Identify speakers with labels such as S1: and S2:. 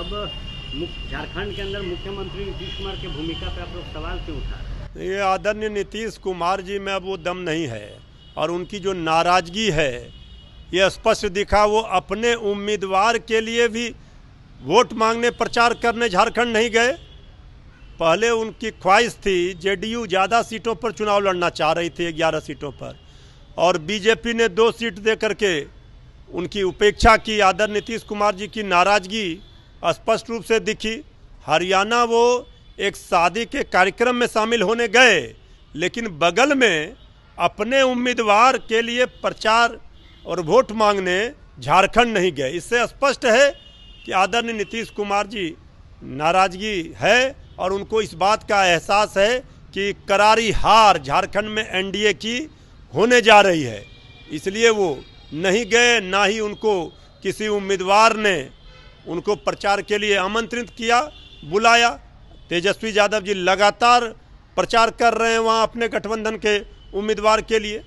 S1: अब झारखंड के अंदर मुख्यमंत्री नीतीश कुमार की भूमिका पर आप लोग सवाल क्यों उठा रहे ये आदरणीय नीतीश कुमार जी में अब वो दम नहीं है और उनकी जो नाराज़गी है ये स्पष्ट दिखा वो अपने उम्मीदवार के लिए भी वोट मांगने प्रचार करने झारखंड नहीं गए पहले उनकी ख्वाहिश थी जेडीयू ज़्यादा सीटों पर चुनाव लड़ना चाह रही थी ग्यारह सीटों पर और बीजेपी ने दो सीट दे करके उनकी उपेक्षा की आदर नीतीश कुमार जी की नाराज़गी स्पष्ट रूप से दिखी हरियाणा वो एक शादी के कार्यक्रम में शामिल होने गए लेकिन बगल में अपने उम्मीदवार के लिए प्रचार और वोट मांगने झारखंड नहीं गए इससे स्पष्ट है कि आदरणीय नीतीश कुमार जी नाराजगी है और उनको इस बात का एहसास है कि करारी हार झारखंड में एनडीए की होने जा रही है इसलिए वो नहीं गए ना ही उनको किसी उम्मीदवार ने उनको प्रचार के लिए आमंत्रित किया बुलाया तेजस्वी यादव जी लगातार प्रचार कर रहे हैं वहाँ अपने गठबंधन के उम्मीदवार के लिए